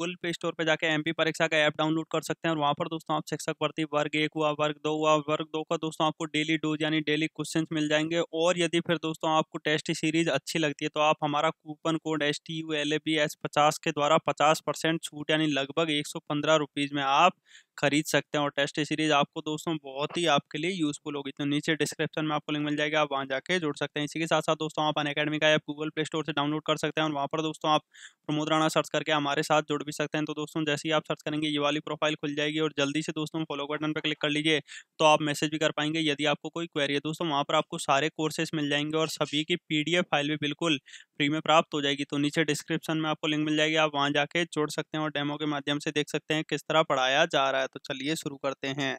Google Play store पर जाकर M P परीक्षा का ऐप डाउनलोड कर सकते हैं और वहाँ पर दोस्तों आप शिक्षक भर्ती वर्ग एक हुआ वर्ग दो हुआ वर्ग दो का दोस्तों आपको डेली डोज यानी डेली क्वेश्चन मिल जाएंगे और यदि फिर दोस्तों आपको टेस्ट सीरीज अच्छी लगती है तो आप हमारा coupon code S T U L A B S पचास के द्वारा पचास परसेंट छूट यानी लगभग एक सौ पंद्रह रुपीज़ में आप खरीद सकते हैं और टेस्ट सीरीज आपको दोस्तों बहुत ही आपके लिए यूजफुल होगी तो नीचे डिस्क्रिप्शन में आपको लिंक मिल जाएगा आप वहाँ जाके जुड़ सकते हैं इसी के साथ साथ दोस्तों आप अन अकेडमी का ऐप गूगल प्ले स्टोर से डाउनलोड कर सकते हैं और वहाँ पर दोस्तों आप प्रमोद राणा सर्च करके हमारे साथ जुड़ भी सकते हैं तो दोस्तों जैसे ही आप सर्च करेंगे ये वाली प्रोफाइल खुल जाएगी और जल्दी से दोस्तों फॉलो बटन पर क्लिक कर लीजिए तो आप मैसेज भी कर पाएंगे यदि आपको कोई क्वेरी है दोस्तों वहाँ पर आपको सारे कोर्सेस मिल जाएंगे और सभी की पी फाइल भी बिल्कुल फ्री में प्राप्त हो जाएगी तो नीचे डिस्क्रिप्शन में आपको लिंक मिल जाएगी आप वहाँ जाके जोड़ सकते हैं और डेमो के माध्यम से देख सकते हैं किस तरह पढ़ाया जा रहा है तो चलिए शुरू करते हैं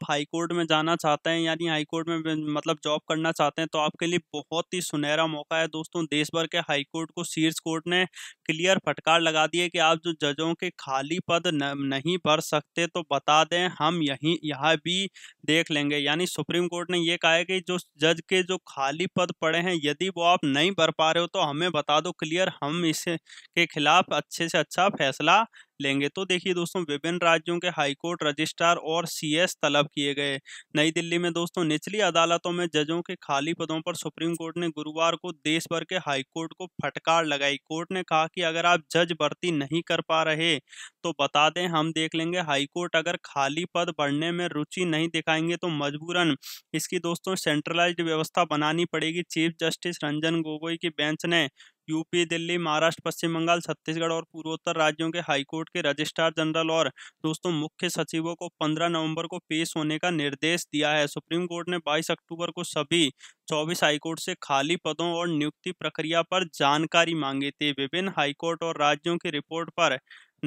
आप हाई कोर्ट में जाना चाहते हैं यानी हाई कोर्ट में मतलब जॉब करना चाहते हैं तो आपके लिए बहुत ही सुनहरा मौका है दोस्तों देश भर के हाई कोर्ट को शीर्ष कोर्ट ने क्लियर फटकार लगा दी है कि आप जो जजों के खाली पद न, नहीं भर सकते तो बता दें हम यहीं यहाँ भी देख लेंगे यानी सुप्रीम कोर्ट ने ये कहा है कि जो जज के जो खाली पद पड़े हैं यदि वो आप नहीं भर पा रहे हो तो हमें बता दो क्लियर हम इसके खिलाफ अच्छे से अच्छा फैसला लेंगे तो देखिए दोस्तों विभिन्न राज्यों के हाईकोर्ट रजिस्ट्रार और सीएस तलब किए गए नई दिल्ली में दोस्तों निचली अदालतों में जजों के खाली पदों पर सुप्रीम कोर्ट ने गुरुवार को देश भर के हाईकोर्ट को फटकार लगाई कोर्ट ने कहा कि अगर आप जज भर्ती नहीं कर पा रहे तो बता दें हम देख लेंगे हाईकोर्ट अगर खाली पद बढ़ने में रुचि नहीं दिखाएंगे तो मजबूरन इसकी दोस्तों सेंट्रलाइज व्यवस्था बनानी पड़ेगी चीफ जस्टिस रंजन गोगोई की बेंच ने यूपी दिल्ली महाराष्ट्र पश्चिम बंगाल छत्तीसगढ़ और पूर्वोत्तर राज्यों के हाईकोर्ट के रजिस्ट्रार जनरल और दोस्तों मुख्य सचिवों को 15 नवंबर को पेश होने का निर्देश दिया है सुप्रीम कोर्ट ने 22 अक्टूबर को सभी 24 हाईकोर्ट से खाली पदों और नियुक्ति प्रक्रिया पर जानकारी मांगी थी विभिन्न हाईकोर्ट और राज्यों की रिपोर्ट पर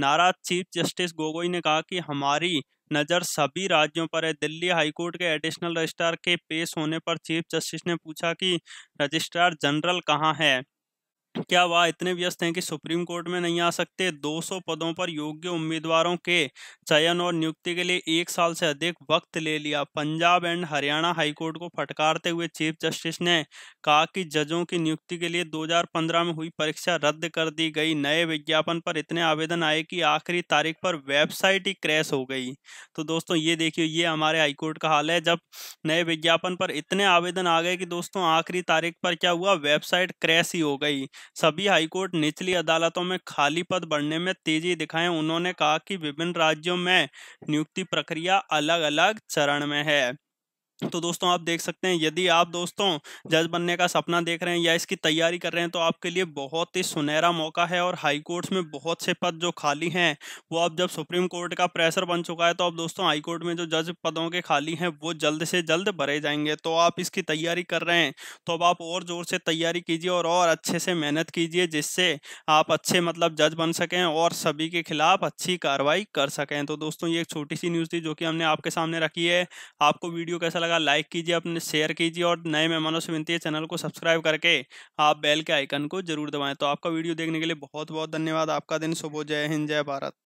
नाराज चीफ जस्टिस गोगोई ने कहा कि हमारी नज़र सभी राज्यों पर है दिल्ली हाईकोर्ट के एडिशनल रजिस्ट्रार के पेश होने पर चीफ जस्टिस ने पूछा कि रजिस्ट्रार जनरल कहाँ है क्या वह इतने व्यस्त हैं कि सुप्रीम कोर्ट में नहीं आ सकते 200 पदों पर योग्य उम्मीदवारों के चयन और नियुक्ति के लिए एक साल से अधिक वक्त ले लिया पंजाब एंड हरियाणा हाईकोर्ट को फटकारते हुए चीफ जस्टिस ने कहा कि जजों की नियुक्ति के लिए 2015 में हुई परीक्षा रद्द कर दी गई नए विज्ञापन पर इतने आवेदन आए कि आखिरी तारीख पर वेबसाइट ही क्रैश हो गई तो दोस्तों ये देखिए ये हमारे हाईकोर्ट का हाल है जब नए विज्ञापन पर इतने आवेदन आ गए कि दोस्तों आखिरी तारीख पर क्या हुआ वेबसाइट क्रैश ही हो गई सभी हाईकोर्ट निचली अदालतों में खाली पद बढ़ने में तेजी दिखाएं उन्होंने कहा कि विभिन्न राज्यों में नियुक्ति प्रक्रिया अलग अलग चरण में है तो दोस्तों आप देख सकते हैं यदि आप दोस्तों जज बनने का सपना देख रहे हैं या इसकी तैयारी कर रहे हैं तो आपके लिए बहुत ही सुनहरा मौका है और हाई कोर्ट्स में बहुत से पद जो खाली हैं वो अब जब सुप्रीम कोर्ट का प्रेशर बन चुका है तो अब दोस्तों हाई कोर्ट में जो जज पदों के खाली हैं वो जल्द से जल्द भरे जाएंगे तो आप इसकी तैयारी कर रहे हैं तो अब आप और ज़ोर से तैयारी कीजिए और, और अच्छे से मेहनत कीजिए जिससे आप अच्छे मतलब जज बन सकें और सभी के खिलाफ अच्छी कार्रवाई कर सकें तो दोस्तों ये एक छोटी सी न्यूज़ थी जो कि हमने आपके सामने रखी है आपको वीडियो कैसा लगा लगा लाइक कीजिए अपने शेयर कीजिए और नए मेहमानों से विनती है चैनल को सब्सक्राइब करके आप बेल के आइकन को जरूर दबाएं तो आपका वीडियो देखने के लिए बहुत बहुत धन्यवाद आपका दिन शुभ हो जय हिंद जय भारत